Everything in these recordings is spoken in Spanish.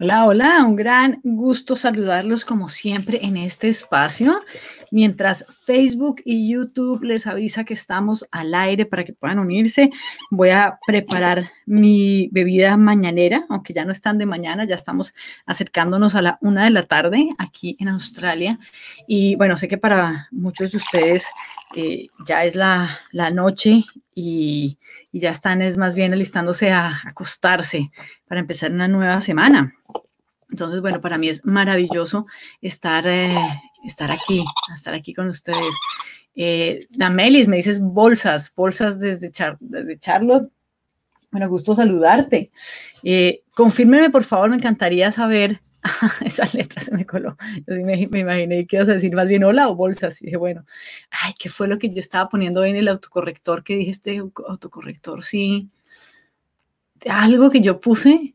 Hola, hola, un gran gusto saludarlos como siempre en este espacio. Mientras Facebook y YouTube les avisa que estamos al aire para que puedan unirse, voy a preparar mi bebida mañanera, aunque ya no están de mañana, ya estamos acercándonos a la una de la tarde aquí en Australia. Y bueno, sé que para muchos de ustedes eh, ya es la, la noche y, ya están es más bien alistándose a acostarse para empezar una nueva semana. Entonces, bueno, para mí es maravilloso estar eh, estar aquí, estar aquí con ustedes. Eh, Damelis, me dices bolsas, bolsas desde, Charlotte. Bueno, gusto saludarte. Eh, confírmeme, por favor, me encantaría saber. Esa letra se me coló. Yo sí me, imaginé que ibas a decir más bien hola o bolsas. Y dije, bueno, ay, ¿qué fue lo que yo estaba poniendo en el autocorrector? Que dije, este autocorrector, sí. Algo que yo puse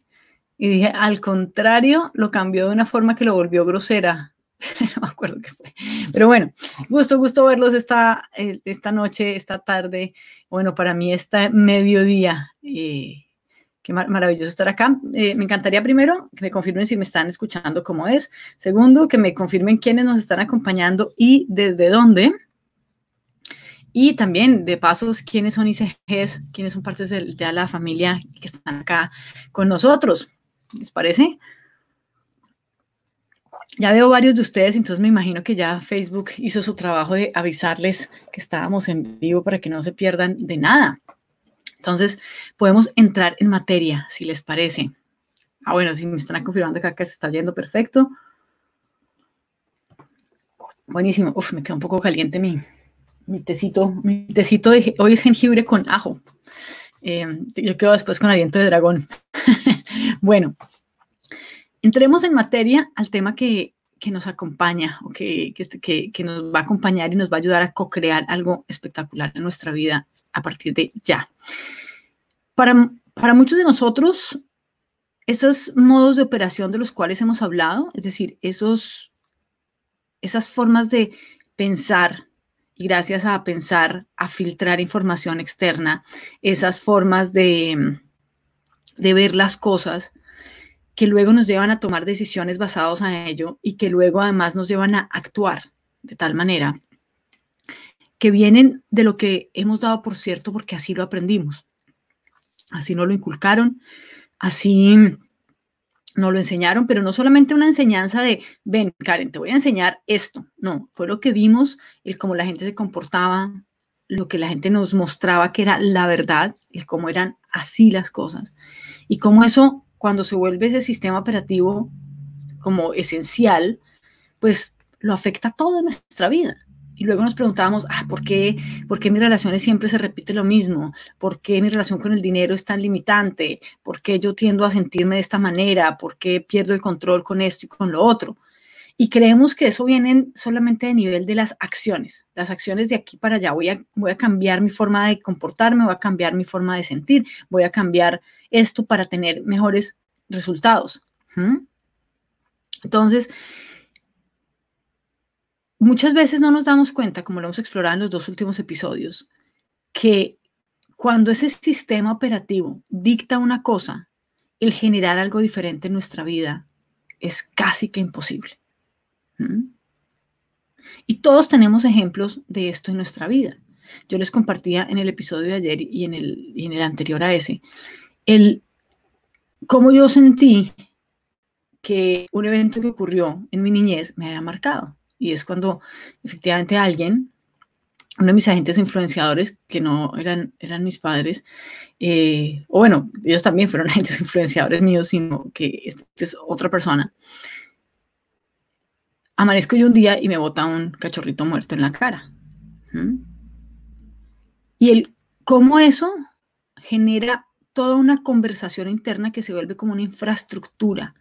y dije, al contrario, lo cambió de una forma que lo volvió grosera. no me acuerdo qué fue. Pero bueno, gusto, gusto verlos esta, eh, esta noche, esta tarde, bueno, para mí está mediodía. Eh, qué maravilloso estar acá. Eh, me encantaría primero que me confirmen si me están escuchando cómo es. Segundo, que me confirmen quiénes nos están acompañando y desde dónde. Y también, de pasos, quiénes son ICGs, quiénes son partes de la familia que están acá con nosotros. ¿Les parece? Ya veo varios de ustedes, entonces me imagino que ya Facebook hizo su trabajo de avisarles que estábamos en vivo para que no se pierdan de nada. Entonces, podemos entrar en materia, si les parece. Ah, bueno, si me están confirmando acá que se está yendo perfecto. Buenísimo. Uf, me queda un poco caliente mi, mi tecito. Mi tecito de, hoy es jengibre con ajo. Eh, yo quedo después con aliento de dragón. bueno, Entremos en materia al tema que, nos acompaña o este, que, que, nos va a acompañar y nos va a ayudar a co-crear algo espectacular en nuestra vida a partir de ya. Para, muchos de nosotros, esos modos de operación de los cuales hemos hablado, es decir, esos, esas formas de pensar, y gracias a pensar, a filtrar información externa, esas formas de, de ver las cosas, que luego nos llevan a tomar decisiones basadas en ello y que luego además nos llevan a actuar de tal manera que vienen de lo que hemos dado por cierto porque así lo aprendimos. Así no lo inculcaron, así no lo enseñaron, pero no solamente una enseñanza de, ven, Karen, te voy a enseñar esto. No, fue lo que vimos, el cómo la gente se comportaba, lo que la gente nos mostraba que era la verdad, el cómo eran así las cosas. Y cómo eso cuando se vuelve ese sistema operativo como esencial, pues lo afecta toda nuestra vida. Y luego nos preguntábamos, ah, ¿por qué, ¿por qué mis relaciones siempre se repite lo mismo? ¿Por qué mi relación con el dinero es tan limitante? ¿Por qué yo tiendo a sentirme de esta manera? ¿Por qué pierdo el control con esto y con lo otro? Y creemos que eso viene solamente de nivel de las acciones. Las acciones de aquí para allá. Voy a, voy a cambiar mi forma de comportarme, voy a cambiar mi forma de sentir, voy a cambiar esto para tener mejores resultados. ¿Mm? Entonces, muchas veces no nos damos cuenta, como lo hemos explorado en los dos últimos episodios, que cuando ese sistema operativo dicta una cosa, el generar algo diferente en nuestra vida es casi que imposible. Y todos tenemos ejemplos de esto en nuestra vida. Yo les compartía en el episodio de ayer y en el, el anterior a ese, el cómo yo sentí que un evento que ocurrió en mi niñez me había marcado. Y es cuando efectivamente alguien, uno de mis agentes influenciadores, que no eran, eran mis padres, eh, o bueno, ellos también fueron agentes influenciadores míos, sino que esta es otra persona, Amanezco yo un día y me bota un cachorrito muerto en la cara. ¿Mm? Y el cómo eso genera toda una conversación interna que se vuelve como una infraestructura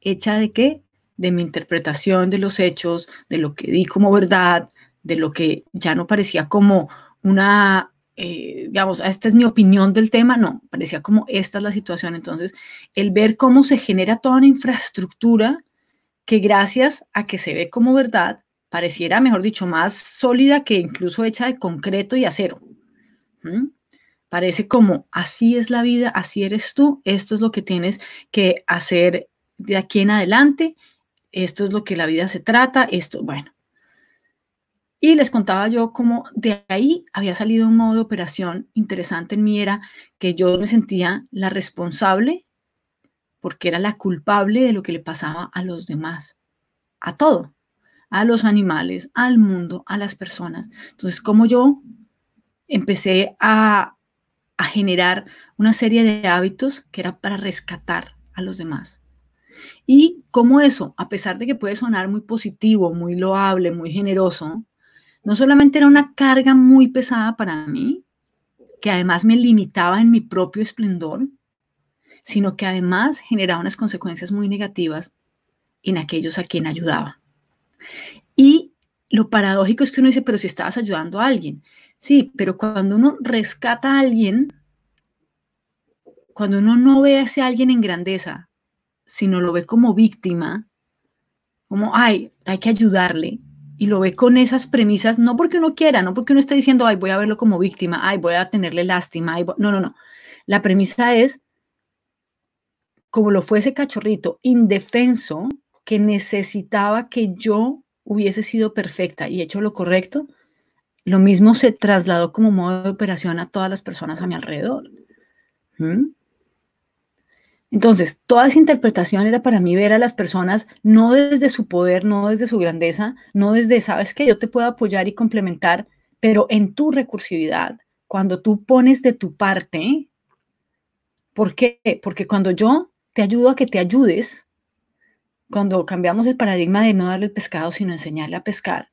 hecha de qué? De mi interpretación de los hechos, de lo que di como verdad, de lo que ya no parecía como una, eh, digamos, esta es mi opinión del tema, no, parecía como esta es la situación. Entonces, el ver cómo se genera toda una infraestructura que gracias a que se ve como verdad, pareciera, mejor dicho, más sólida que incluso hecha de concreto y acero. ¿Mm? Parece como, así es la vida, así eres tú, esto es lo que tienes que hacer de aquí en adelante, esto es lo que la vida se trata, esto, bueno. Y les contaba yo cómo de ahí había salido un modo de operación interesante en mí, era que yo me sentía la responsable porque era la culpable de lo que le pasaba a los demás, a todo, a los animales, al mundo, a las personas. Entonces, como yo empecé a, generar una serie de hábitos que era para rescatar a los demás. Y como eso, a pesar de que puede sonar muy positivo, muy loable, muy generoso, no solamente era una carga muy pesada para mí, que además me limitaba en mi propio esplendor, sino que además generaba unas consecuencias muy negativas en aquellos a quien ayudaba. Y lo paradójico es que uno dice, pero si estabas ayudando a alguien. Sí, pero cuando uno rescata a alguien, cuando uno no ve a ese alguien en grandeza, sino lo ve como víctima, como, ay, hay que ayudarle, y lo ve con esas premisas, no porque uno quiera, no porque uno esté diciendo, ay, voy a verlo como víctima, ay, voy a tenerle lástima, no, no, no. La premisa es, como lo fue ese cachorrito indefenso que necesitaba que yo hubiese sido perfecta y hecho lo correcto, lo mismo se trasladó como modo de operación a todas las personas a mi alrededor. ¿Mm? Entonces, toda esa interpretación era para mí ver a las personas no desde su poder, no desde su grandeza, no desde, sabes que yo te puedo apoyar y complementar, pero en tu recursividad, cuando tú pones de tu parte, ¿por qué? Porque cuando yo te ayudo a que te ayudes. Cuando cambiamos el paradigma de no darle el pescado, sino enseñarle a pescar,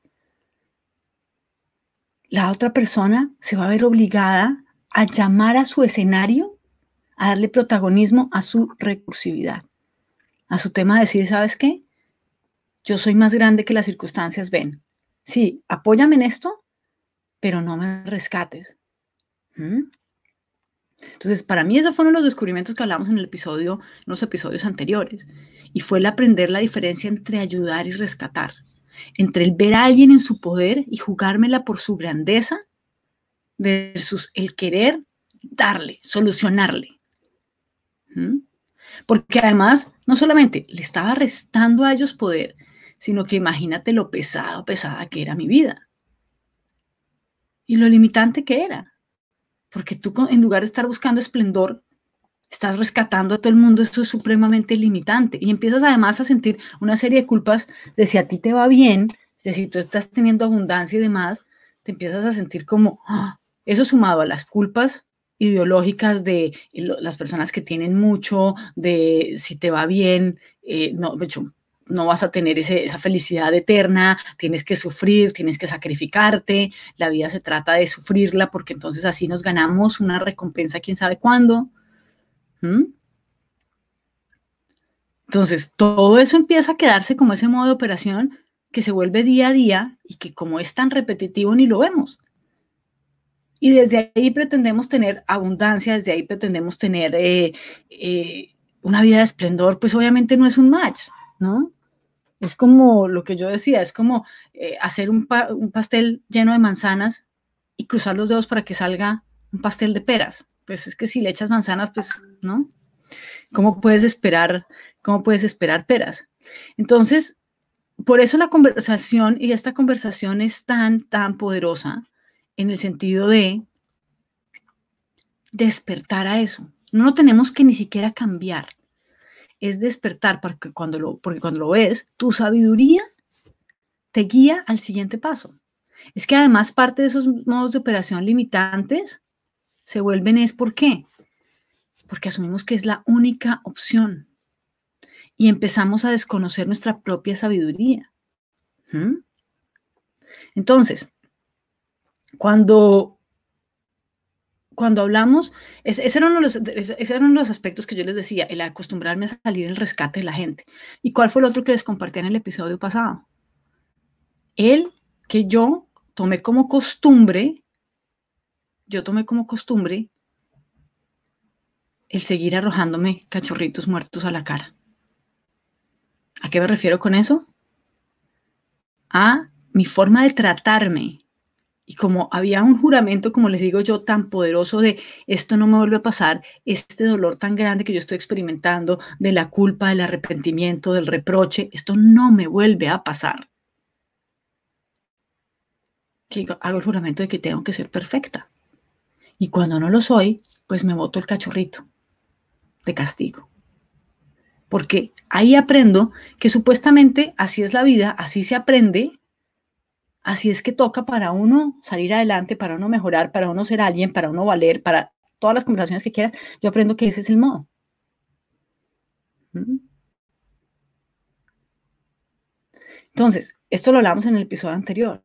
la otra persona se va a ver obligada a llamar a su escenario, a darle protagonismo a su recursividad, a su tema de decir, ¿sabes qué? Yo soy más grande que las circunstancias ven. Sí, apóyame en esto, pero no me rescates. ¿Mm? Entonces, para mí esos fueron los descubrimientos que hablamos en los episodios anteriores, y fue el aprender la diferencia entre ayudar y rescatar, entre el ver a alguien en su poder y jugármela por su grandeza versus el querer darle, solucionarle. ¿Mm? Porque además, no solamente le estaba restando a ellos poder, sino que imagínate lo pesado, pesada que era mi vida. Y lo limitante que era. Porque tú, en lugar de estar buscando esplendor, estás rescatando a todo el mundo. Esto es supremamente limitante. Y empiezas además a sentir una serie de culpas de si a ti te va bien, de si tú estás teniendo abundancia y demás, te empiezas a sentir como, ¡ah! eso sumado a las culpas ideológicas de las personas que tienen mucho, de si te va bien, eh, no, de hecho, no vas a tener esa felicidad eterna, tienes que sufrir, tienes que sacrificarte, la vida se trata de sufrirla porque entonces así nos ganamos una recompensa quién sabe cuándo. Entonces, todo eso empieza a quedarse como ese modo de operación que se vuelve día a día y que como es tan repetitivo ni lo vemos. Y desde ahí pretendemos tener abundancia, desde ahí pretendemos tener eh, eh, una vida de esplendor, pues obviamente no es un match, ¿no? Es como lo que yo decía, es como eh, hacer un, pastel lleno de manzanas y cruzar los dedos para que salga un pastel de peras. Pues es que si le echas manzanas, pues, ¿no? ¿Cómo puedes esperar, cómo puedes esperar peras? Entonces, por eso la conversación y esta conversación es tan, tan poderosa en el sentido de despertar a eso. No lo tenemos que ni siquiera cambiar es despertar porque cuando lo, porque cuando lo ves, tu sabiduría te guía al siguiente paso. Es que además parte de esos modos de operación limitantes se vuelven es ¿por qué? Porque asumimos que es la única opción y empezamos a desconocer nuestra propia sabiduría. ¿Mm? Entonces, cuando cuando hablamos, ese eran los, de los aspectos que yo les decía, el acostumbrarme a salir el rescate de la gente. ¿Y cuál fue el otro que les compartí en el episodio pasado? El que yo tomé como costumbre, yo tomé como costumbre el seguir arrojándome cachorritos muertos a la cara. ¿A qué me refiero con eso? A mi forma de tratarme y como había un juramento, como les digo yo, tan poderoso de esto no me vuelve a pasar, este dolor tan grande que yo estoy experimentando de la culpa, del arrepentimiento, del reproche, esto no me vuelve a pasar. Que hago el juramento de que tengo que ser perfecta. Y cuando no lo soy, pues me boto el cachorrito de castigo. Porque ahí aprendo que supuestamente así es la vida, así se aprende, Así es que toca para uno salir adelante, para uno mejorar, para uno ser alguien, para uno valer, para todas las conversaciones que quieras. Yo aprendo que ese es el modo. Entonces, esto lo hablamos en el episodio anterior.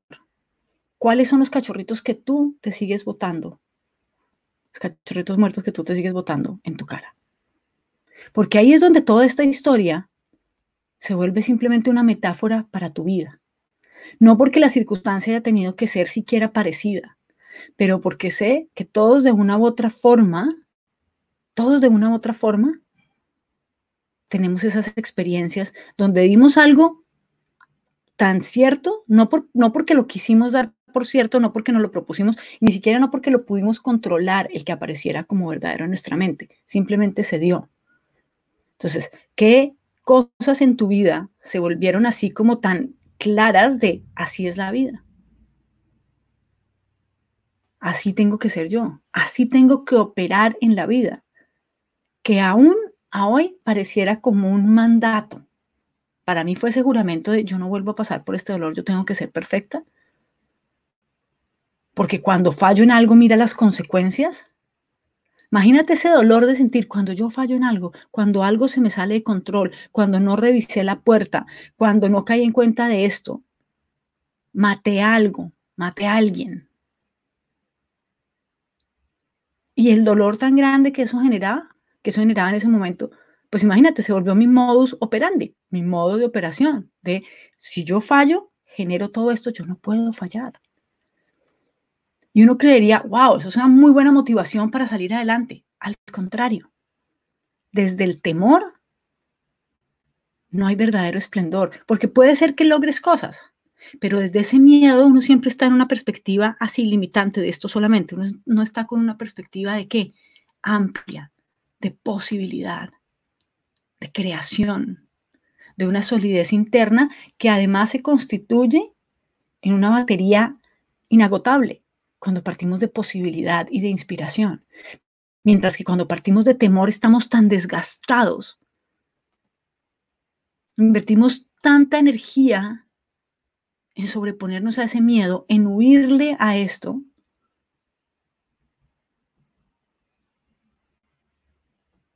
¿Cuáles son los cachorritos que tú te sigues votando? Los cachorritos muertos que tú te sigues votando en tu cara. Porque ahí es donde toda esta historia se vuelve simplemente una metáfora para tu vida no porque la circunstancia haya tenido que ser siquiera parecida, pero porque sé que todos de una u otra forma, todos de una u otra forma, tenemos esas experiencias donde vimos algo tan cierto, no, no porque lo quisimos dar por cierto, no porque nos lo propusimos, ni siquiera no porque lo pudimos controlar el que apareciera como verdadero en nuestra mente, simplemente se dio. Entonces, ¿qué cosas en tu vida se volvieron así como tan claras de así es la vida. Así tengo que ser yo, así tengo que operar en la vida, que aún a hoy pareciera como un mandato. Para mí fue seguramente de yo no vuelvo a pasar por este dolor, yo tengo que ser perfecta. Porque cuando fallo en algo, mira las consecuencias, Imagínate ese dolor de sentir cuando yo fallo en algo, cuando algo se me sale de control, cuando no revisé la puerta, cuando no caí en cuenta de esto. Maté algo, maté a alguien. Y el dolor tan grande que eso generaba, que eso generaba en ese momento, pues imagínate, se volvió mi modus operandi, mi modo de operación, de si yo fallo, genero todo esto, yo no puedo fallar. Y uno creería, wow, eso es una muy buena motivación para salir adelante. Al contrario, desde el temor no hay verdadero esplendor, porque puede ser que logres cosas, pero desde ese miedo uno siempre está en una perspectiva así limitante de esto solamente, uno no está con una perspectiva de qué, amplia, de posibilidad, de creación, de una solidez interna que además se constituye en una batería inagotable cuando partimos de posibilidad y de inspiración. Mientras que cuando partimos de temor estamos tan desgastados. Invertimos tanta energía en sobreponernos a ese miedo, en huirle a esto,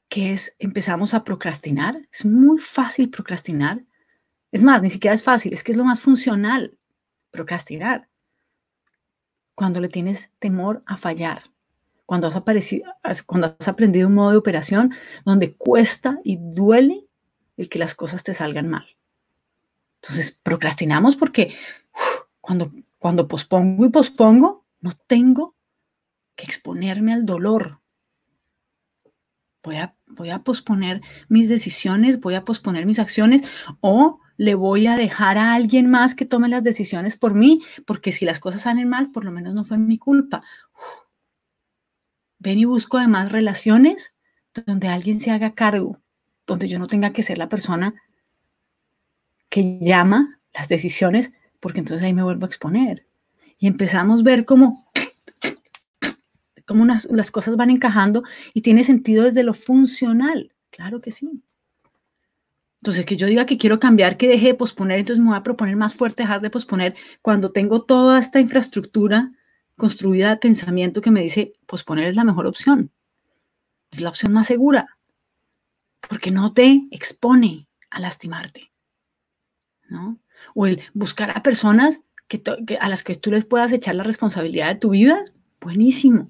que es empezamos a procrastinar. Es muy fácil procrastinar. Es más, ni siquiera es fácil, es que es lo más funcional, procrastinar cuando le tienes temor a fallar, cuando has, aparecido, cuando has aprendido un modo de operación donde cuesta y duele el que las cosas te salgan mal. Entonces, procrastinamos porque cuando, cuando pospongo y pospongo, no tengo que exponerme al dolor. Voy a, voy a posponer mis decisiones, voy a posponer mis acciones o le voy a dejar a alguien más que tome las decisiones por mí, porque si las cosas salen mal, por lo menos no fue mi culpa. Ven y busco además relaciones donde alguien se haga cargo, donde yo no tenga que ser la persona que llama las decisiones, porque entonces ahí me vuelvo a exponer. Y empezamos a ver cómo, cómo las cosas van encajando y tiene sentido desde lo funcional. Claro que sí. Entonces, que yo diga que quiero cambiar, que deje de posponer, entonces me voy a proponer más fuerte dejar de posponer cuando tengo toda esta infraestructura construida de pensamiento que me dice, posponer es la mejor opción, es la opción más segura, porque no te expone a lastimarte, O el buscar a personas que, a las que tú les puedas echar la responsabilidad de tu vida, buenísimo,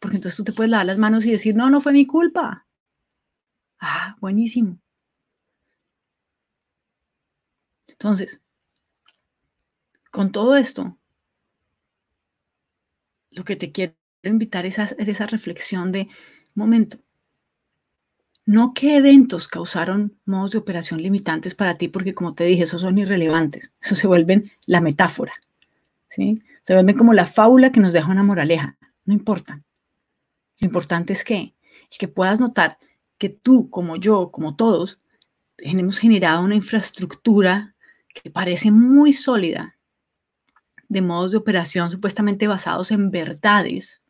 porque entonces tú te puedes lavar las manos y decir, no, no fue mi culpa. Ah, buenísimo. Entonces, con todo esto, lo que te quiero invitar es a hacer esa reflexión de momento. No qué eventos causaron modos de operación limitantes para ti, porque como te dije, esos son irrelevantes. Eso se vuelven la metáfora. ¿sí? Se vuelven como la fábula que nos deja una moraleja. No importa. Lo importante es que, que puedas notar que tú, como yo, como todos, hemos generado una infraestructura que parece muy sólida, de modos de operación supuestamente basados en verdades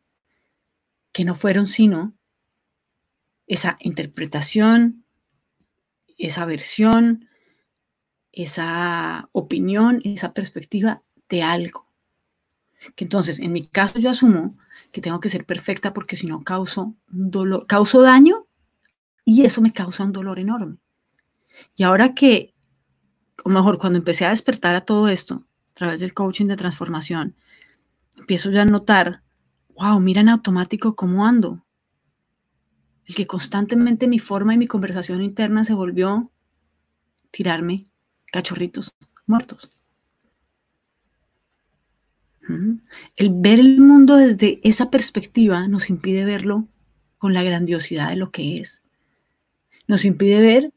que no fueron sino esa interpretación, esa versión, esa opinión, esa perspectiva de algo. Que entonces, en mi caso, yo asumo que tengo que ser perfecta porque si no causo dolor, daño y eso me causa un dolor enorme. Y ahora que o mejor, cuando empecé a despertar a todo esto a través del coaching de transformación, empiezo yo a notar, wow, mira en automático cómo ando. El que constantemente mi forma y mi conversación interna se volvió tirarme cachorritos muertos. El ver el mundo desde esa perspectiva nos impide verlo con la grandiosidad de lo que es. Nos impide ver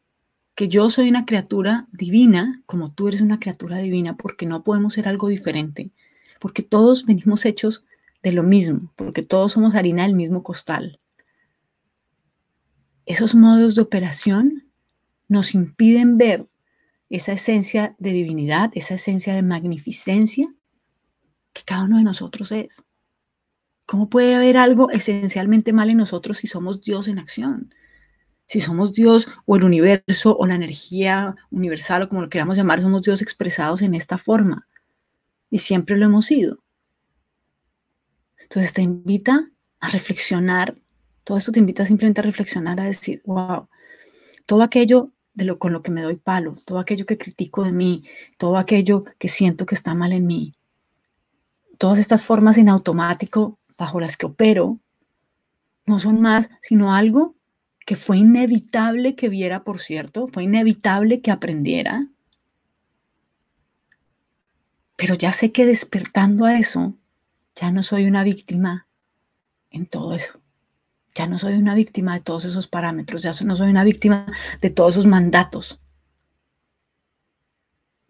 que yo soy una criatura divina, como tú eres una criatura divina, porque no podemos ser algo diferente, porque todos venimos hechos de lo mismo, porque todos somos harina del mismo costal. Esos modos de operación nos impiden ver esa esencia de divinidad, esa esencia de magnificencia que cada uno de nosotros es. ¿Cómo puede haber algo esencialmente mal en nosotros si somos Dios en acción? si somos Dios o el universo o la energía universal o como lo queramos llamar, somos Dios expresados en esta forma. Y siempre lo hemos sido. Entonces te invita a reflexionar. Todo esto te invita simplemente a reflexionar, a decir, wow, todo aquello de lo, con lo que me doy palo, todo aquello que critico de mí, todo aquello que siento que está mal en mí, todas estas formas en automático bajo las que opero, no son más sino algo que fue inevitable que viera, por cierto, fue inevitable que aprendiera. Pero ya sé que despertando a eso, ya no soy una víctima en todo eso. Ya no soy una víctima de todos esos parámetros, ya no soy una víctima de todos esos mandatos.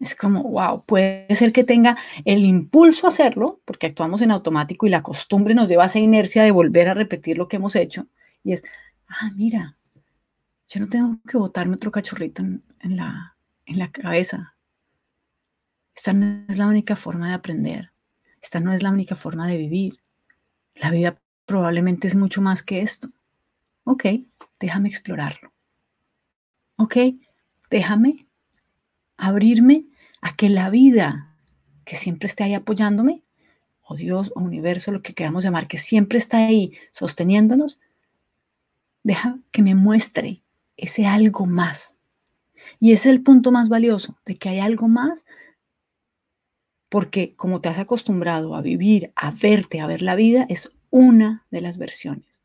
Es como, wow, puede ser que tenga el impulso a hacerlo, porque actuamos en automático y la costumbre nos lleva a esa inercia de volver a repetir lo que hemos hecho. Y es, ah, mira, yo no tengo que botarme otro cachorrito en, la, en la cabeza. Esta no es la única forma de aprender. Esta no es la única forma de vivir. La vida probablemente es mucho más que esto. Ok, déjame explorarlo. Ok, déjame abrirme a que la vida que siempre esté ahí apoyándome, o Dios o universo, lo que queramos llamar, que siempre está ahí sosteniéndonos, Deja que me muestre ese algo más. Y ese es el punto más valioso, de que hay algo más, porque como te has acostumbrado a vivir, a verte, a ver la vida, es una de las versiones.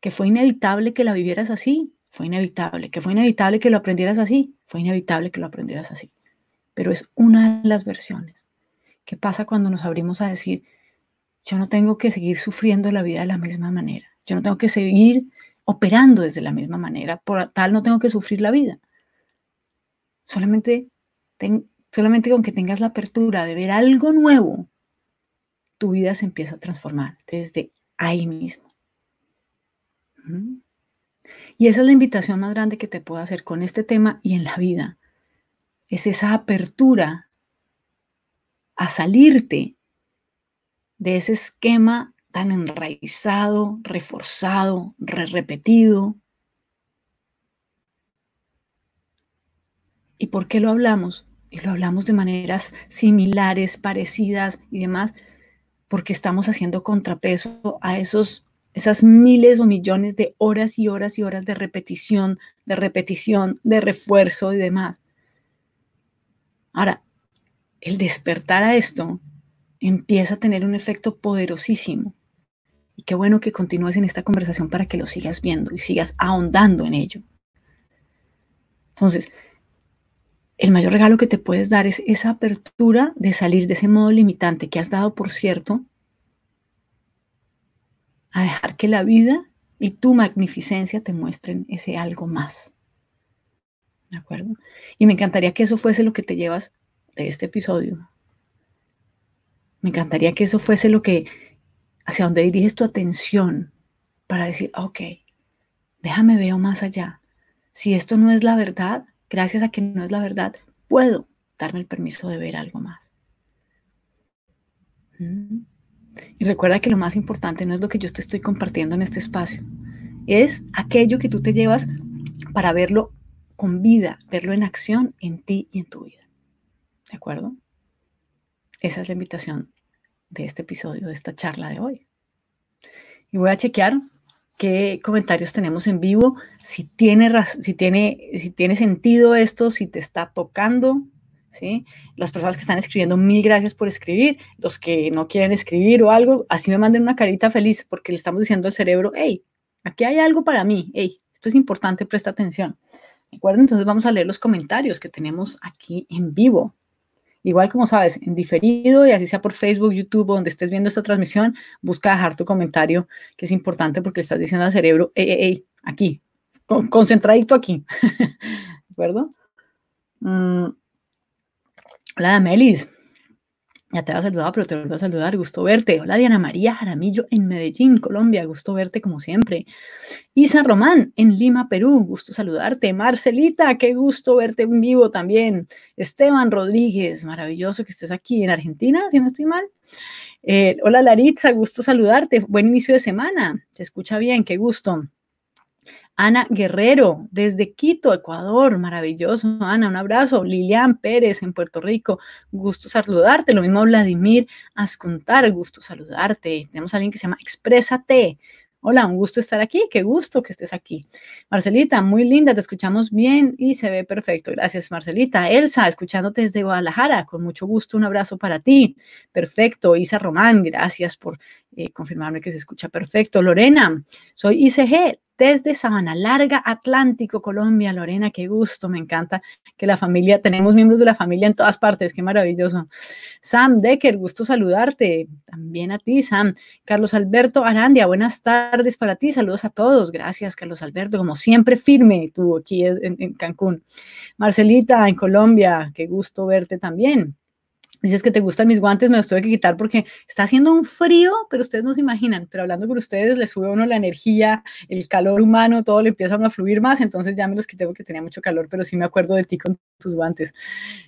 Que fue inevitable que la vivieras así, fue inevitable. Que fue inevitable que lo aprendieras así, fue inevitable que lo aprendieras así. Pero es una de las versiones. ¿Qué pasa cuando nos abrimos a decir, yo no tengo que seguir sufriendo la vida de la misma manera? Yo no tengo que seguir operando desde la misma manera, por tal no tengo que sufrir la vida. Solamente, solamente con que tengas la apertura de ver algo nuevo, tu vida se empieza a transformar desde ahí mismo. Y esa es la invitación más grande que te puedo hacer con este tema y en la vida. Es esa apertura a salirte de ese esquema tan enraizado, reforzado, re repetido. ¿Y por qué lo hablamos? Y lo hablamos de maneras similares, parecidas y demás, porque estamos haciendo contrapeso a esos, esas miles o millones de horas y horas y horas de repetición, de repetición, de refuerzo y demás. Ahora, el despertar a esto empieza a tener un efecto poderosísimo. Y qué bueno que continúes en esta conversación para que lo sigas viendo y sigas ahondando en ello. Entonces, el mayor regalo que te puedes dar es esa apertura de salir de ese modo limitante que has dado, por cierto, a dejar que la vida y tu magnificencia te muestren ese algo más. ¿De acuerdo? Y me encantaría que eso fuese lo que te llevas de este episodio. Me encantaría que eso fuese lo que hacia dónde diriges tu atención para decir, ok, déjame veo más allá. Si esto no es la verdad, gracias a que no es la verdad, puedo darme el permiso de ver algo más. Mm. Y recuerda que lo más importante no es lo que yo te estoy compartiendo en este espacio, es aquello que tú te llevas para verlo con vida, verlo en acción en ti y en tu vida. ¿De acuerdo? Esa es la invitación de este episodio, de esta charla de hoy. Y voy a chequear qué comentarios tenemos en vivo, si tiene, si tiene, si tiene sentido esto, si te está tocando, ¿sí? Las personas que están escribiendo, mil gracias por escribir. Los que no quieren escribir o algo, así me manden una carita feliz porque le estamos diciendo al cerebro, hey, aquí hay algo para mí, hey, esto es importante, presta atención. ¿De acuerdo? Entonces vamos a leer los comentarios que tenemos aquí en vivo. Igual como sabes, en diferido y así sea por Facebook, YouTube o donde estés viendo esta transmisión, busca dejar tu comentario, que es importante porque estás diciendo al cerebro, ey, aquí, concentradito aquí. ¿De acuerdo? Mm. hola, Melis. Ya te había saludado, pero te vuelvo a saludar. Gusto verte. Hola Diana María Jaramillo en Medellín, Colombia. Gusto verte como siempre. Isa Román en Lima, Perú. Gusto saludarte. Marcelita, qué gusto verte en vivo también. Esteban Rodríguez, maravilloso que estés aquí en Argentina, si no estoy mal. Eh, hola Laritza, gusto saludarte. Buen inicio de semana. Se escucha bien, qué gusto. Ana Guerrero, desde Quito, Ecuador, maravilloso, Ana, un abrazo. Lilian Pérez en Puerto Rico, gusto saludarte. Lo mismo Vladimir contar gusto saludarte. Tenemos a alguien que se llama Exprésate. Hola, un gusto estar aquí, qué gusto que estés aquí. Marcelita, muy linda, te escuchamos bien y se ve perfecto. Gracias, Marcelita. Elsa, escuchándote desde Guadalajara, con mucho gusto, un abrazo para ti. Perfecto. Isa Román, gracias por eh, confirmarme que se escucha perfecto. Lorena, soy ICG, desde Sabana Larga, Atlántico, Colombia. Lorena, qué gusto, me encanta que la familia, tenemos miembros de la familia en todas partes, qué maravilloso. Sam Decker, gusto saludarte. También a ti, Sam. Carlos Alberto Arandia, buenas tardes para ti, saludos a todos. Gracias, Carlos Alberto, como siempre, firme tú aquí en, en Cancún. Marcelita, en Colombia, qué gusto verte también. Dices que te gustan mis guantes, me los tuve que quitar porque está haciendo un frío, pero ustedes no se imaginan. Pero hablando con ustedes, les sube a uno la energía, el calor humano, todo le empieza a, fluir más. Entonces ya me los quité porque tenía mucho calor, pero sí me acuerdo de ti con tus guantes.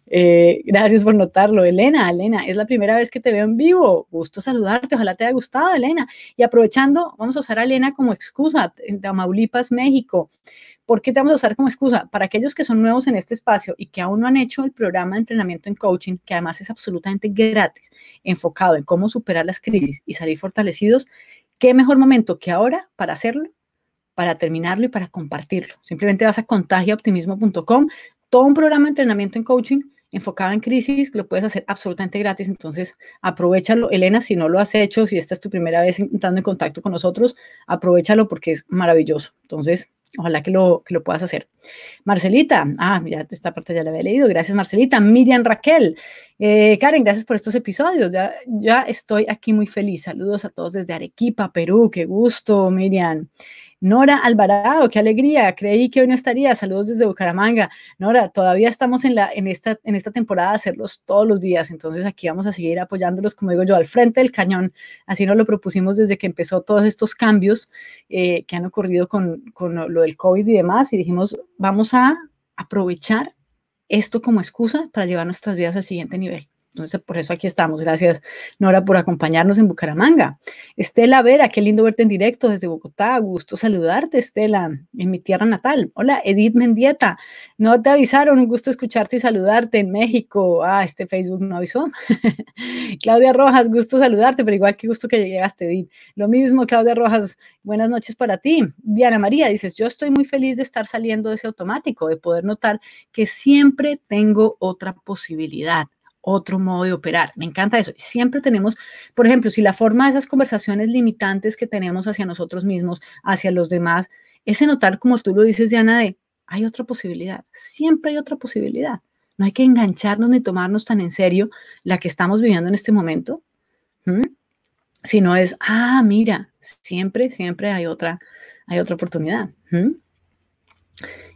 Eh, gracias por notarlo. Elena, Elena, es la primera vez que te veo en vivo. Gusto saludarte, ojalá te haya gustado, Elena. Y aprovechando, vamos a usar a Elena como excusa en Tamaulipas, México. ¿Por qué te vamos a usar como excusa? Para aquellos que son nuevos en este espacio y que aún no han hecho el programa de entrenamiento en coaching, que además es absolutamente gratis, enfocado en cómo superar las crisis y salir fortalecidos, ¿qué mejor momento que ahora para hacerlo? para terminarlo y para compartirlo. Simplemente vas a contagiaoptimismo.com, todo un programa de entrenamiento en coaching enfocado en crisis, lo puedes hacer absolutamente gratis, entonces aprovechalo. Elena, si no lo has hecho, si esta es tu primera vez entrando en contacto con nosotros, aprovechalo porque es maravilloso. Entonces, Ojalá que lo, que lo puedas hacer. Marcelita, ah, mira, esta parte ya la había leído. Gracias, Marcelita. Miriam Raquel, eh, Karen, gracias por estos episodios. Ya, ya estoy aquí muy feliz. Saludos a todos desde Arequipa, Perú. Qué gusto, Miriam. Nora Alvarado, qué alegría, creí que hoy no estaría. Saludos desde Bucaramanga. Nora, todavía estamos en, esta, temporada de hacerlos todos los días, entonces aquí vamos a seguir apoyándolos, como digo yo, al frente del cañón. Así nos lo propusimos desde que empezó todos estos cambios eh, que han ocurrido con lo del COVID y demás, y dijimos, vamos a aprovechar esto como excusa para llevar nuestras vidas al siguiente nivel. Entonces, por eso aquí estamos. Gracias, Nora, por acompañarnos en Bucaramanga. Estela Vera, qué lindo verte en directo desde Bogotá. Gusto saludarte, Estela, en mi tierra natal. Hola, Edith Mendieta. No te avisaron, un gusto escucharte y saludarte en México. Ah, este Facebook no avisó. Claudia Rojas, gusto saludarte, pero igual qué gusto que llegaste, Edith. Lo mismo, Claudia Rojas, buenas noches para ti. Diana María, dices, yo estoy muy feliz de estar saliendo de ese automático, de poder notar que siempre tengo otra posibilidad otro modo de operar. Me encanta eso. Siempre tenemos, por ejemplo, si la forma de esas conversaciones limitantes que tenemos hacia nosotros mismos, hacia los demás, es notar, como tú lo dices, Diana, de hay otra posibilidad. Siempre hay otra posibilidad. No hay que engancharnos ni tomarnos tan en serio la que estamos viviendo en este momento, sino es, ah, mira, siempre, siempre hay otra, hay otra oportunidad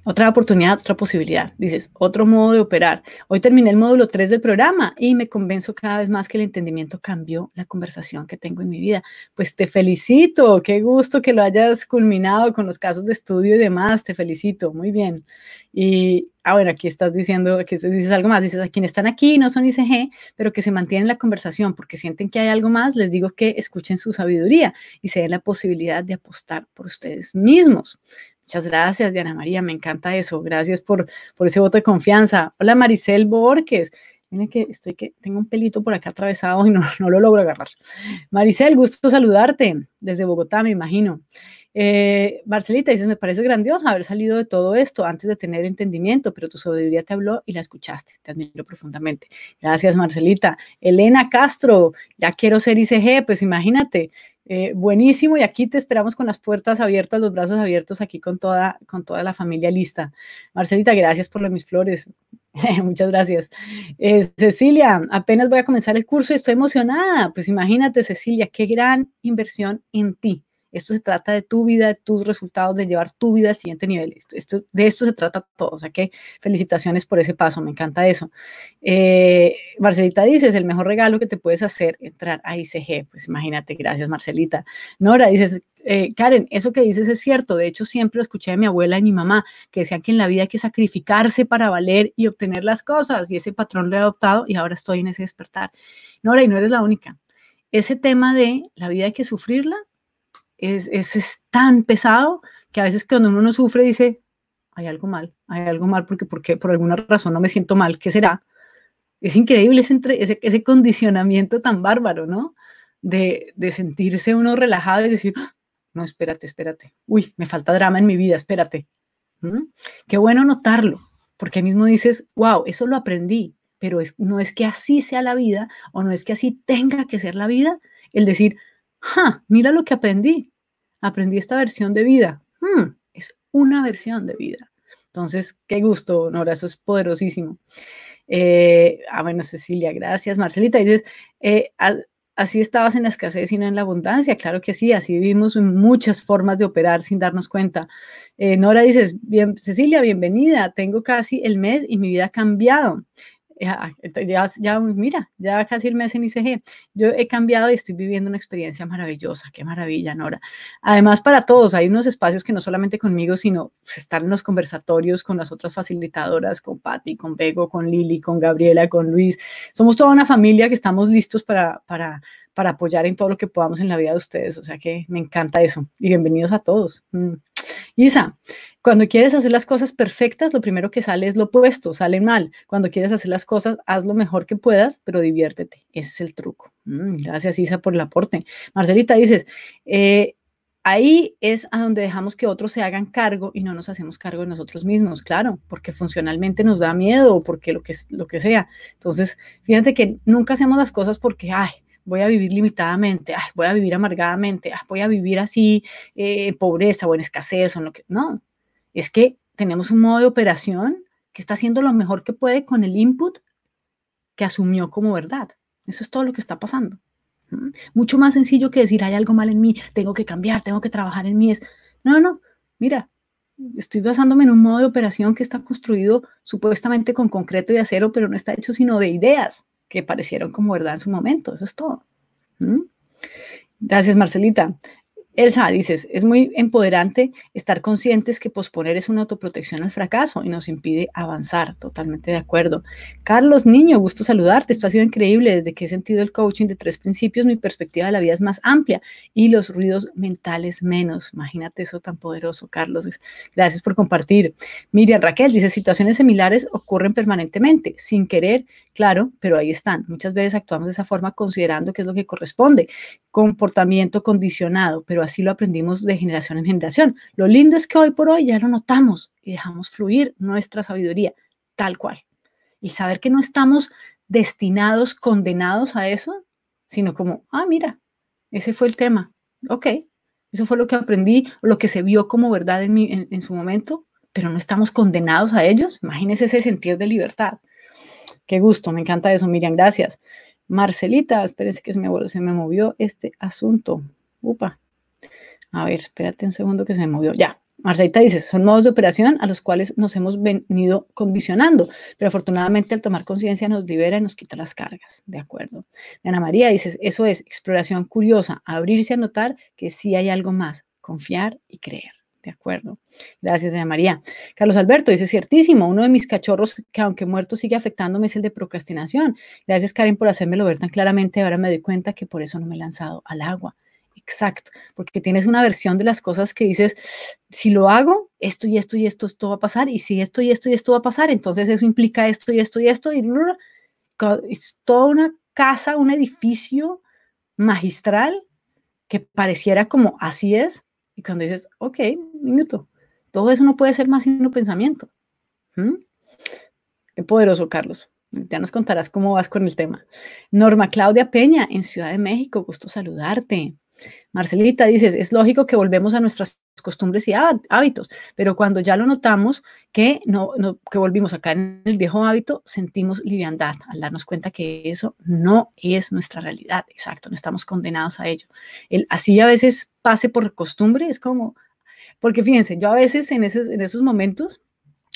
otra oportunidad, otra posibilidad. Dices, otro modo de operar. Hoy terminé el módulo 3 del programa y me convenzo cada vez más que el entendimiento cambió la conversación que tengo en mi vida. Pues te felicito, qué gusto que lo hayas culminado con los casos de estudio y demás, te felicito, muy bien. Y, ahora bueno, aquí estás diciendo, aquí dices algo más, dices, a quienes están aquí no son ICG, pero que se mantienen la conversación porque sienten que hay algo más, les digo que escuchen su sabiduría y se den la posibilidad de apostar por ustedes mismos. Muchas gracias, Diana María, me encanta eso. Gracias por, por ese voto de confianza. Hola, Maricel Borges. Miren que estoy que tengo un pelito por acá atravesado y no, lo logro agarrar. Maricel, gusto saludarte desde Bogotá, me imagino. Eh, Marcelita, dices, me parece grandioso haber salido de todo esto antes de tener entendimiento, pero tu sabiduría te habló y la escuchaste. Te admiro profundamente. Gracias, Marcelita. Elena Castro, ya quiero ser ICG, pues imagínate, eh, buenísimo, y aquí te esperamos con las puertas abiertas, los brazos abiertos, aquí con toda, con toda la familia lista. Marcelita, gracias por mis flores. Muchas gracias. Eh, Cecilia, apenas voy a comenzar el curso y estoy emocionada. Pues imagínate, Cecilia, qué gran inversión en ti. Esto se trata de tu vida, de tus resultados, de llevar tu vida al siguiente nivel. Esto, de esto se trata todo. O sea que felicitaciones por ese paso, me encanta eso. Eh, Marcelita dices, el mejor regalo que te puedes hacer, entrar a ICG. Pues imagínate, gracias Marcelita. Nora dices, eh, Karen, eso que dices es cierto. De hecho, siempre lo escuché de mi abuela y mi mamá, que decían que en la vida hay que sacrificarse para valer y obtener las cosas. Y ese patrón lo he adoptado y ahora estoy en ese despertar. Nora, y no eres la única. Ese tema de la vida hay que sufrirla, es, tan pesado que a veces cuando uno no sufre dice, hay algo mal, hay algo mal porque, porque por alguna razón no me siento mal, ¿qué será? Es increíble ese, ese, condicionamiento tan bárbaro, ¿no? De, sentirse uno relajado y decir, ah, no, espérate, espérate, uy, me falta drama en mi vida, espérate. ¿Mm? Qué bueno notarlo, porque mismo dices, wow, eso lo aprendí, pero no es que así sea la vida o no es que así tenga que ser la vida, el decir, Mira lo que aprendí. Aprendí esta versión de vida. Hmm, es una versión de vida. Entonces, qué gusto, Nora, eso es poderosísimo. Eh, ah, bueno, Cecilia, gracias. Marcelita, dices, eh, así estabas en la escasez y no en la abundancia. Claro que sí, así vivimos muchas formas de operar sin darnos cuenta. Eh, Nora dices, bien, Cecilia, bienvenida. Tengo casi el mes y mi vida ha cambiado. Ya, ya, mira, ya casi el mes en ICG. Yo he cambiado y estoy viviendo una experiencia maravillosa. Qué maravilla, Nora. Además, para todos, hay unos espacios que no solamente conmigo, sino pues, están en los conversatorios con las otras facilitadoras, con Patti, con Bego, con Lili, con Gabriela, con Luis. Somos toda una familia que estamos listos para, para, para apoyar en todo lo que podamos en la vida de ustedes. O sea que me encanta eso. Y bienvenidos a todos. Mm. Isa, cuando quieres hacer las cosas perfectas, lo primero que sale es lo opuesto, sale mal. Cuando quieres hacer las cosas, haz lo mejor que puedas, pero diviértete. Ese es el truco. Mm, gracias, Isa, por el aporte. Marcelita, dices, eh, ahí es a donde dejamos que otros se hagan cargo y no nos hacemos cargo de nosotros mismos, claro, porque funcionalmente nos da miedo o porque lo que, lo que sea. Entonces, fíjate que nunca hacemos las cosas porque, ay, voy a vivir limitadamente, ah, voy a vivir amargadamente, ah, voy a vivir así eh, en pobreza o en escasez o lo que... No, es que tenemos un modo de operación que está haciendo lo mejor que puede con el input que asumió como verdad. Eso es todo lo que está pasando. ¿Mm? Mucho más sencillo que decir, hay algo mal en mí, tengo que cambiar, tengo que trabajar en mí. Es, no, no, mira, estoy basándome en un modo de operación que está construido supuestamente con concreto y acero, pero no está hecho sino de ideas que parecieron como verdad en su momento. Eso es todo. Gracias, Marcelita. Elsa, dices, es muy empoderante estar conscientes que posponer es una autoprotección al fracaso y nos impide avanzar. Totalmente de acuerdo. Carlos Niño, gusto saludarte. Esto ha sido increíble desde que he sentido el coaching de tres principios. Mi perspectiva de la vida es más amplia y los ruidos mentales menos. Imagínate eso tan poderoso, Carlos. Gracias por compartir. Miriam Raquel dice, situaciones similares ocurren permanentemente, sin querer, claro, pero ahí están. Muchas veces actuamos de esa forma considerando que es lo que corresponde. Comportamiento condicionado, pero así lo aprendimos de generación en generación. Lo lindo es que hoy por hoy ya lo notamos y dejamos fluir nuestra sabiduría, tal cual. Y saber que no estamos destinados, condenados a eso, sino como, ah, mira, ese fue el tema. Ok, eso fue lo que aprendí, lo que se vio como verdad en, en, su momento, pero no estamos condenados a ellos. Imagínense ese sentir de libertad. Qué gusto, me encanta eso, Miriam, gracias. Marcelita, espérense que se me movió este asunto. Upa, a ver, espérate un segundo que se me movió. Ya, Marceita dice, son modos de operación a los cuales nos hemos venido condicionando, pero afortunadamente al tomar conciencia nos libera y nos quita las cargas, ¿de acuerdo? Ana María dice, eso es exploración curiosa, abrirse a notar que sí hay algo más, confiar y creer. De acuerdo. Gracias, Ana María. Carlos Alberto dice, ciertísimo, uno de mis cachorros que aunque muerto sigue afectándome es el de procrastinación. Gracias, Karen, por hacérmelo ver tan claramente. Ahora me doy cuenta que por eso no me he lanzado al agua exacto, porque tienes una versión de las cosas que dices, si lo hago, esto y esto y esto, esto va a pasar, y si esto y esto y esto va a pasar, entonces eso implica esto y esto y esto, y es toda una casa, un edificio magistral que pareciera como así es, y cuando dices, ok, minuto, todo eso no puede ser más sino pensamiento. ¿Mm? Qué poderoso, Carlos. Ya nos contarás cómo vas con el tema. Norma Claudia Peña, en Ciudad de México, gusto saludarte. Marcelita, dices, es lógico que volvemos a nuestras costumbres y hábitos, pero cuando ya lo notamos que, no, que volvimos acá en el viejo hábito, sentimos liviandad al darnos cuenta que eso no es nuestra realidad, exacto, no estamos condenados a ello. así a veces pase por costumbre, es como, porque fíjense, yo a veces en esos, en esos momentos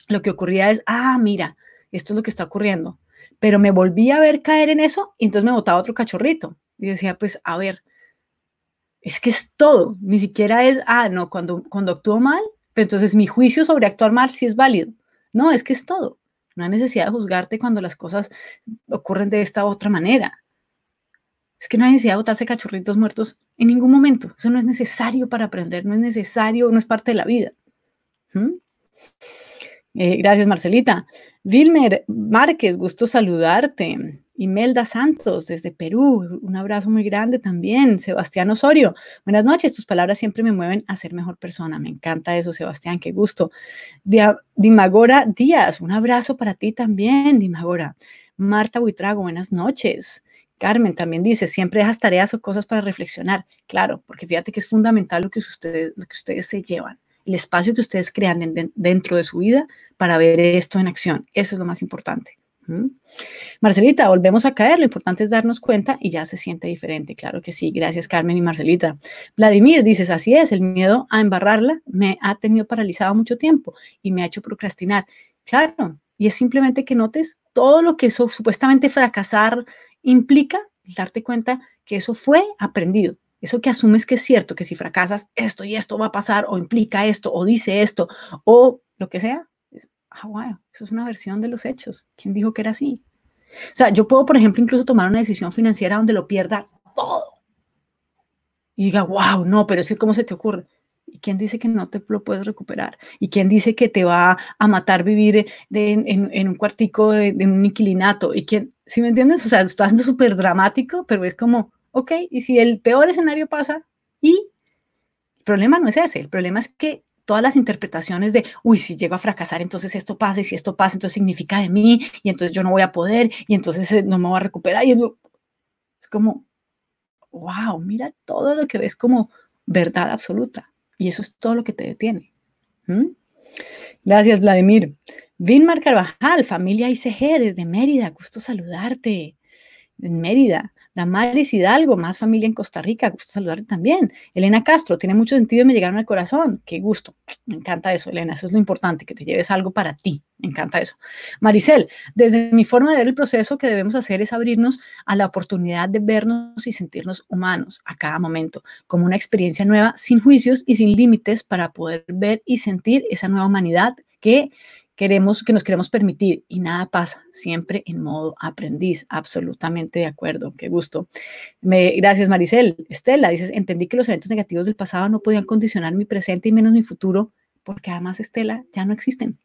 lo que ocurría es, ah, mira, esto es lo que está ocurriendo, pero me volví a ver caer en eso y entonces me botaba otro cachorrito y decía, pues, a ver, es que es todo, ni siquiera es, ah, no, cuando, cuando actúo mal, pero pues entonces mi juicio sobre actuar mal sí es válido. No, es que es todo. No hay necesidad de juzgarte cuando las cosas ocurren de esta otra manera. Es que no hay necesidad de botarse cachorritos muertos en ningún momento. Eso no es necesario para aprender, no es necesario, no es parte de la vida. ¿Mm? Eh, gracias, Marcelita. Vilmer Márquez, gusto saludarte. Imelda Santos desde Perú, un abrazo muy grande también. Sebastián Osorio, buenas noches, tus palabras siempre me mueven a ser mejor persona. Me encanta eso, Sebastián, qué gusto. Dimagora Díaz, un abrazo para ti también, Dimagora. Marta Huitrago, buenas noches. Carmen también dice, siempre dejas tareas o cosas para reflexionar. Claro, porque fíjate que es fundamental lo que ustedes, lo que ustedes se llevan el espacio que ustedes crean dentro de su vida para ver esto en acción. Eso es lo más importante. Marcelita, volvemos a caer, lo importante es darnos cuenta y ya se siente diferente, claro que sí, gracias Carmen y Marcelita. Vladimir, dices, así es, el miedo a embarrarla me ha tenido paralizado mucho tiempo y me ha hecho procrastinar. Claro, y es simplemente que notes todo lo que eso supuestamente fracasar implica, darte cuenta que eso fue aprendido, eso que asumes que es cierto, que si fracasas, esto y esto va a pasar, o implica esto, o dice esto, o lo que sea, wow, ah, eso es una versión de los hechos. ¿Quién dijo que era así? O sea, yo puedo, por ejemplo, incluso tomar una decisión financiera donde lo pierda todo. Y diga, wow, no, pero es que ¿cómo se te ocurre? ¿Y quién dice que no te lo puedes recuperar? ¿Y quién dice que te va a matar vivir en, un cuartico, de, un inquilinato? ¿Y quién? ¿Si me entiendes? O sea, estás haciendo súper dramático, pero es como, ok, y si el peor escenario pasa, y el problema no es ese, el problema es que todas las interpretaciones de, uy, si llego a fracasar, entonces esto pasa, y si esto pasa, entonces significa de mí, y entonces yo no voy a poder, y entonces eh, no me voy a recuperar. Y es como, wow, mira todo lo que ves como verdad absoluta. Y eso es todo lo que te detiene. ¿Mm? Gracias, Vladimir. Vinmar Carvajal, familia ICG desde Mérida, gusto saludarte. En Mérida. Maris Hidalgo, más familia en Costa Rica, gusto saludarte también. Elena Castro, tiene mucho sentido y me llegaron al corazón. Qué gusto. Me encanta eso, Elena. Eso es lo importante, que te lleves algo para ti. Me encanta eso. Maricel, desde mi forma de ver el proceso que debemos hacer es abrirnos a la oportunidad de vernos y sentirnos humanos a cada momento, como una experiencia nueva, sin juicios y sin límites para poder ver y sentir esa nueva humanidad que queremos, que nos queremos permitir y nada pasa, siempre en modo aprendiz, absolutamente de acuerdo, qué gusto. gracias Maricel. Estela, dices, entendí que los eventos negativos del pasado no podían condicionar mi presente y menos mi futuro, porque además Estela ya no existen.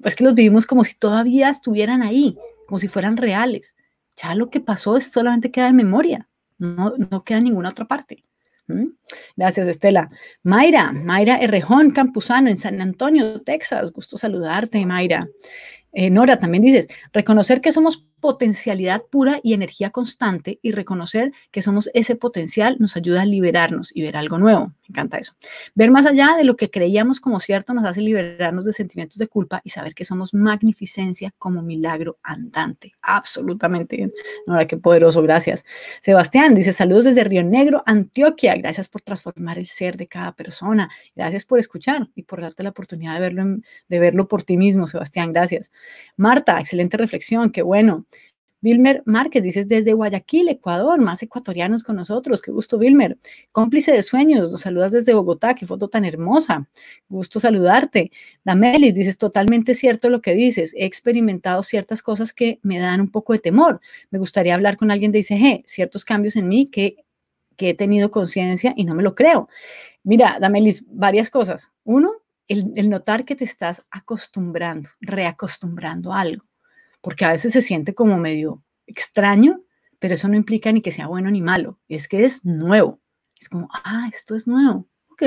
pues que los vivimos como si todavía estuvieran ahí, como si fueran reales. Ya lo que pasó es solamente queda en memoria, no, no queda en ninguna otra parte. Gracias, Estela. Mayra, Mayra Herrejón Campuzano en San Antonio, Texas. Gusto saludarte, Mayra. Eh, Nora, también dices, reconocer que somos potencialidad pura y energía constante y reconocer que somos ese potencial nos ayuda a liberarnos y ver algo nuevo. Me encanta eso. Ver más allá de lo que creíamos como cierto nos hace liberarnos de sentimientos de culpa y saber que somos magnificencia como milagro andante. Absolutamente. Ahora qué poderoso, gracias. Sebastián dice saludos desde Río Negro, Antioquia. Gracias por transformar el ser de cada persona. Gracias por escuchar y por darte la oportunidad de verlo, de verlo por ti mismo, Sebastián. Gracias. Marta, excelente reflexión. Qué bueno. Vilmer Márquez, dices desde Guayaquil, Ecuador, más ecuatorianos con nosotros. Qué gusto, Wilmer Cómplice de sueños, nos saludas desde Bogotá, qué foto tan hermosa. Gusto saludarte. Damelis, dices totalmente cierto lo que dices. He experimentado ciertas cosas que me dan un poco de temor. Me gustaría hablar con alguien de ICG, ciertos cambios en mí que, que he tenido conciencia y no me lo creo. Mira, Damelis, varias cosas. Uno, el, el, notar que te estás acostumbrando, reacostumbrando a algo porque a veces se siente como medio extraño, pero eso no implica ni que sea bueno ni malo, es que es nuevo. Es como, ah, esto es nuevo, ok,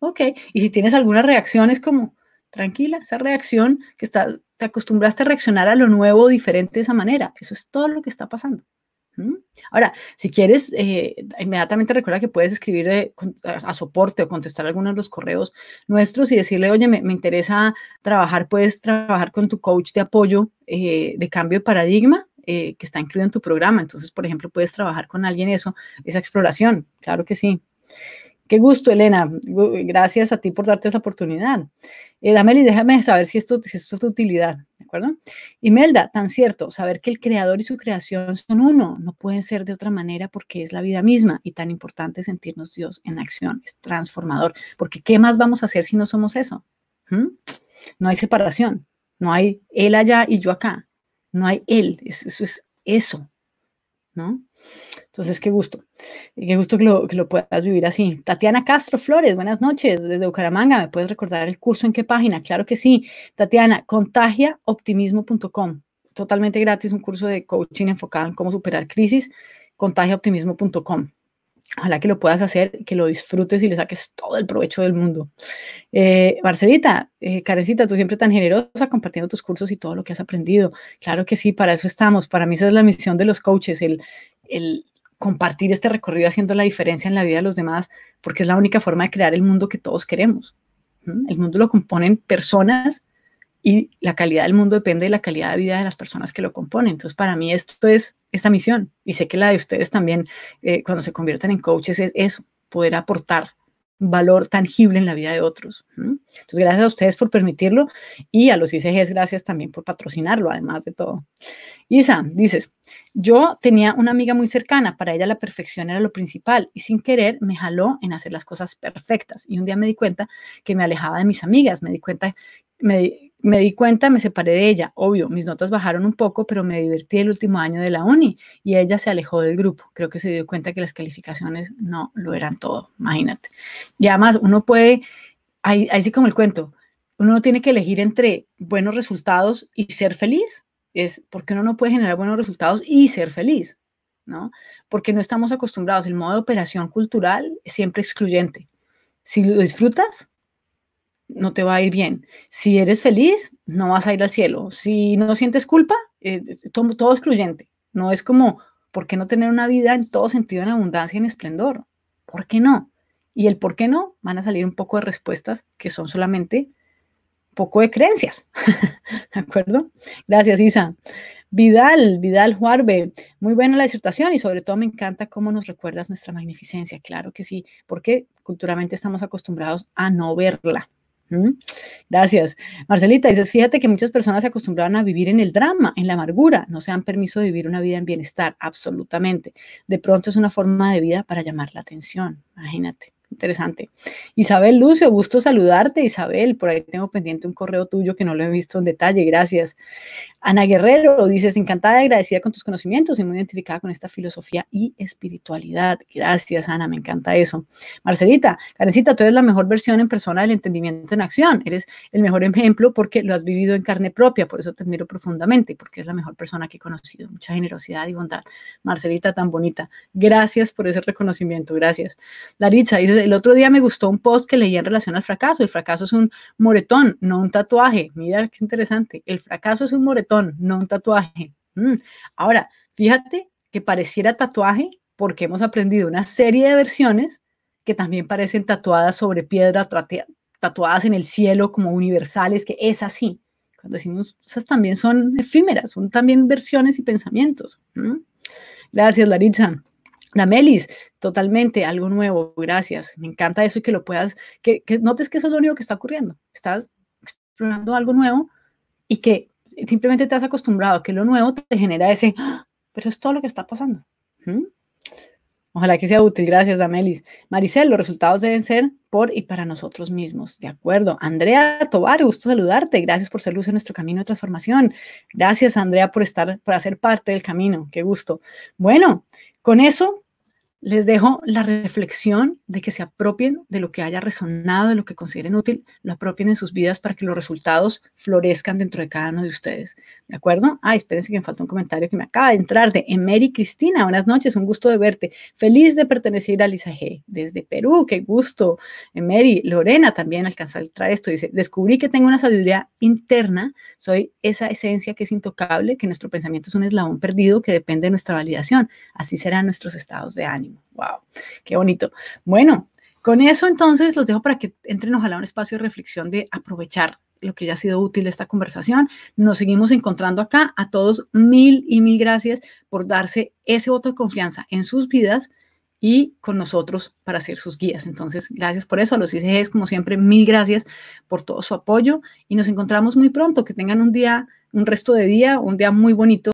ok. Y si tienes alguna reacción, es como, tranquila, esa reacción que está, te acostumbraste a reaccionar a lo nuevo diferente de esa manera, eso es todo lo que está pasando. Ahora, si quieres, eh, inmediatamente recuerda que puedes escribir a soporte o contestar algunos de los correos nuestros y decirle, oye, me, interesa trabajar, puedes trabajar con tu coach de apoyo eh, de cambio de paradigma. Eh, que está incluido en tu programa. Entonces, por ejemplo, puedes trabajar con alguien eso, esa exploración. Claro que sí. Qué gusto, Elena. Gracias a ti por darte esa oportunidad. Eh, y déjame saber si esto, si esto es de utilidad acuerdo? Melda, tan cierto, saber que el creador y su creación son uno, no pueden ser de otra manera porque es la vida misma y tan importante sentirnos Dios en acción, es transformador, porque ¿qué más vamos a hacer si no somos eso? ¿Mm? No hay separación, no hay él allá y yo acá, no hay él, eso es eso, ¿no? Entonces, qué gusto, qué gusto que lo, puedas vivir así. Tatiana Castro Flores, buenas noches desde Bucaramanga. ¿Me puedes recordar el curso en qué página? Claro que sí. Tatiana, contagiaoptimismo.com. Totalmente gratis, un curso de coaching enfocado en cómo superar crisis. Contagiaoptimismo.com. Ojalá que lo puedas hacer, que lo disfrutes y le saques todo el provecho del mundo. Eh, Marcelita, eh, tú siempre tan generosa compartiendo tus cursos y todo lo que has aprendido. Claro que sí, para eso estamos. Para mí esa es la misión de los coaches, el el compartir este recorrido haciendo la diferencia en la vida de los demás, porque es la única forma de crear el mundo que todos queremos. El mundo lo componen personas y la calidad del mundo depende de la calidad de vida de las personas que lo componen. Entonces, para mí esto es esta misión y sé que la de ustedes también, eh, cuando se conviertan en coaches, es eso, poder aportar valor tangible en la vida de otros. Entonces, gracias a ustedes por permitirlo y a los ICGs, gracias también por patrocinarlo, además de todo. Isa, dices, yo tenía una amiga muy cercana, para ella la perfección era lo principal y sin querer me jaló en hacer las cosas perfectas. Y un día me di cuenta que me alejaba de mis amigas, me di cuenta me, me di cuenta, me separé de ella. Obvio, mis notas bajaron un poco, pero me divertí el último año de la uni y ella se alejó del grupo. Creo que se dio cuenta que las calificaciones no lo eran todo, imagínate. Y además, uno puede, ahí, sí como el cuento, uno tiene que elegir entre buenos resultados y ser feliz. Es porque uno no puede generar buenos resultados y ser feliz, ¿no? Porque no estamos acostumbrados. El modo de operación cultural es siempre excluyente. Si lo disfrutas, no te va a ir bien. Si eres feliz, no vas a ir al cielo. Si no sientes culpa, eh, eh, es todo, todo, excluyente. No es como, ¿por qué no tener una vida en todo sentido, en abundancia y en esplendor? ¿Por qué no? Y el por qué no van a salir un poco de respuestas que son solamente un poco de creencias. ¿De acuerdo? Gracias, Isa. Vidal, Vidal Juarbe, muy buena la disertación y sobre todo me encanta cómo nos recuerdas nuestra magnificencia, claro que sí, porque culturalmente estamos acostumbrados a no verla. Gracias. Marcelita, dices, fíjate que muchas personas se acostumbraban a vivir en el drama, en la amargura, no se han permiso de vivir una vida en bienestar, absolutamente. De pronto es una forma de vida para llamar la atención, imagínate. Interesante. Isabel Lucio, gusto saludarte, Isabel. Por ahí tengo pendiente un correo tuyo que no lo he visto en detalle. Gracias. Ana Guerrero, dices, encantada y agradecida con tus conocimientos y muy identificada con esta filosofía y espiritualidad. Gracias, Ana, me encanta eso. Marcelita, Carecita, tú eres la mejor versión en persona del entendimiento en acción. Eres el mejor ejemplo porque lo has vivido en carne propia, por eso te admiro profundamente, porque es la mejor persona que he conocido. Mucha generosidad y bondad. Marcelita, tan bonita. Gracias por ese reconocimiento, gracias. Laritza, dices, el otro día me gustó un post que leí en relación al fracaso. El fracaso es un moretón, no un tatuaje. Mira qué interesante. El fracaso es un moretón, no un tatuaje. Mm. Ahora, fíjate que pareciera tatuaje porque hemos aprendido una serie de versiones que también parecen tatuadas sobre piedra, tatuadas en el cielo como universales, que es así. Cuando decimos, esas también son efímeras, son también versiones y pensamientos. Mm. Gracias, Laritza. Damelis, totalmente, algo nuevo, gracias. Me encanta eso y que lo puedas, que, notes que eso es lo único que está ocurriendo. Estás explorando algo nuevo y que simplemente te has acostumbrado a que lo nuevo te genera ese, ¡Ah! pero eso es todo lo que está pasando. Ojalá que sea útil. Gracias, Damelis. Maricel, los resultados deben ser por y para nosotros mismos. De acuerdo. Andrea Tobar, gusto saludarte. Gracias por ser luz en nuestro camino de transformación. Gracias, Andrea, por estar, por hacer parte del camino. Qué gusto. Bueno, con eso les dejo la reflexión de que se apropien de lo que haya resonado, de lo que consideren útil, lo apropien en sus vidas para que los resultados florezcan dentro de cada uno de ustedes. ¿De acuerdo? Ah, espérense que me falta un comentario que me acaba de entrar de Emery Cristina. Buenas noches, un gusto de verte. Feliz de pertenecer a Lisa G. Desde Perú, qué gusto. Emery, Lorena también alcanzó a entrar esto. Dice, descubrí que tengo una sabiduría interna, soy esa esencia que es intocable, que nuestro pensamiento es un eslabón perdido que depende de nuestra validación. Así serán nuestros estados de año ¡Wow! ¡Qué bonito! Bueno, con eso entonces los dejo para que entren ojalá un espacio de reflexión de aprovechar lo que ya ha sido útil de esta conversación. Nos seguimos encontrando acá. A todos mil y mil gracias por darse ese voto de confianza en sus vidas y con nosotros para ser sus guías. Entonces, gracias por eso. A los ICGs, como siempre, mil gracias por todo su apoyo y nos encontramos muy pronto. Que tengan un día, un resto de día, un día muy bonito.